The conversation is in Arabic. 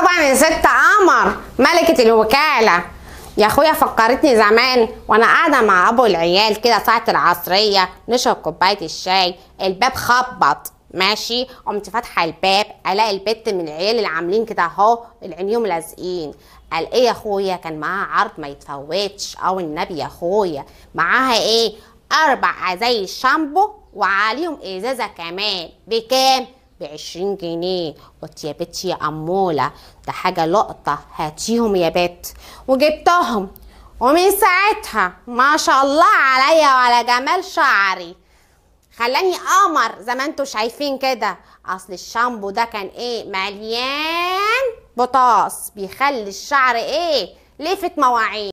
طبعا يا ست قمر ملكة الوكالة يا اخويا فكرتني زمان وانا قاعده مع ابو العيال كده ساعه العصريه نشرب كوبايه الشاي الباب خبط ماشي قمت فاتحه الباب الاقي البت من العيال اللي عاملين كده اهو العينيهم لازقين قال ايه يا اخويا كان معاها عرض ما يتفوتش او النبي يا اخويا معاها ايه اربع ازاي شامبو وعليهم ازازه كمان بكام بعشرين جنيه قلت يا بت يا أمولة ده حاجة لقطة هاتيهم يا بت وجبتهم ومن ساعتها ما شاء الله عليا وعلى جمال شعري خلاني قمر زي ما انتوا شايفين كده اصل الشامبو ده كان ايه مليان بطاس بيخلي الشعر ايه لفت مواعين